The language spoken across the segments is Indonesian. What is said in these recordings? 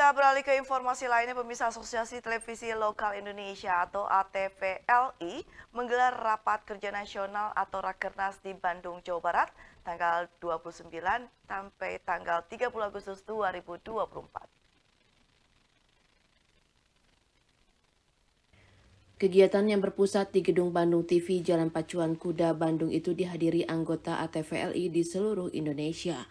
Kita beralih ke informasi lainnya, pemirsa Asosiasi Televisi Lokal Indonesia atau ATVLI menggelar rapat kerja nasional atau Rakernas di Bandung, Jawa Barat tanggal 29 sampai tanggal 30 Agustus 2024. Kegiatan yang berpusat di Gedung Bandung TV Jalan Pacuan Kuda Bandung itu dihadiri anggota ATVLI di seluruh Indonesia.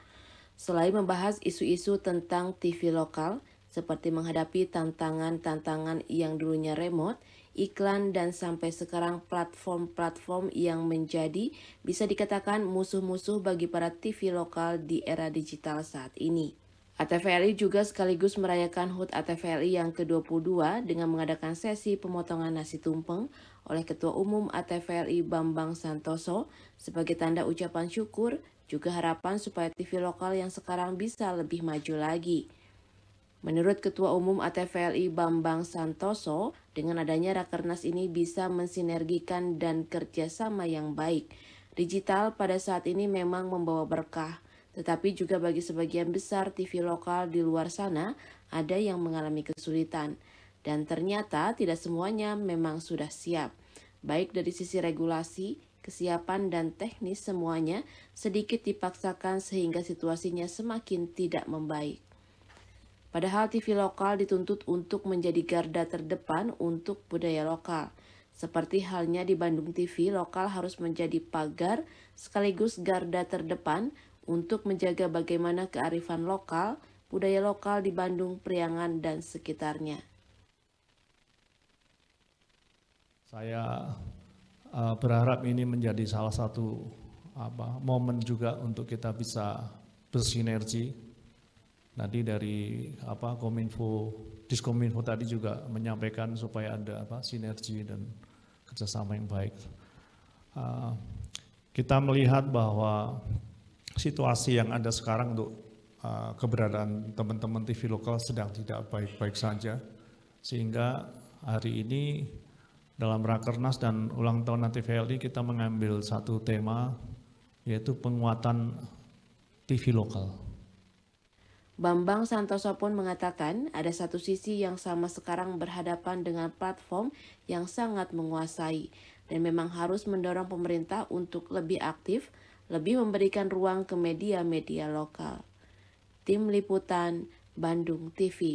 Selain membahas isu-isu tentang TV lokal, seperti menghadapi tantangan-tantangan yang dulunya remote, iklan, dan sampai sekarang platform-platform yang menjadi bisa dikatakan musuh-musuh bagi para TV lokal di era digital saat ini. ATVRI juga sekaligus merayakan HUT ATVRI yang ke-22 dengan mengadakan sesi pemotongan nasi tumpeng oleh Ketua Umum ATVRI Bambang Santoso sebagai tanda ucapan syukur, juga harapan supaya TV lokal yang sekarang bisa lebih maju lagi. Menurut Ketua Umum ATVLI Bambang Santoso, dengan adanya Rakernas ini bisa mensinergikan dan kerjasama yang baik. Digital pada saat ini memang membawa berkah, tetapi juga bagi sebagian besar TV lokal di luar sana ada yang mengalami kesulitan. Dan ternyata tidak semuanya memang sudah siap. Baik dari sisi regulasi, kesiapan dan teknis semuanya sedikit dipaksakan sehingga situasinya semakin tidak membaik. Padahal TV lokal dituntut untuk menjadi garda terdepan untuk budaya lokal. Seperti halnya di Bandung TV, lokal harus menjadi pagar sekaligus garda terdepan untuk menjaga bagaimana kearifan lokal, budaya lokal di Bandung, Priangan, dan sekitarnya. Saya uh, berharap ini menjadi salah satu apa, momen juga untuk kita bisa bersinergi Nanti dari apa Kominfo, Diskominfo tadi juga menyampaikan supaya ada apa sinergi dan kerjasama yang baik. Uh, kita melihat bahwa situasi yang ada sekarang untuk uh, keberadaan teman-teman TV lokal sedang tidak baik-baik saja, sehingga hari ini dalam Rakernas dan ulang tahun nanti kita mengambil satu tema yaitu penguatan TV lokal. Bambang Santoso pun mengatakan ada satu sisi yang sama sekarang berhadapan dengan platform yang sangat menguasai dan memang harus mendorong pemerintah untuk lebih aktif, lebih memberikan ruang ke media-media lokal. Tim Liputan Bandung TV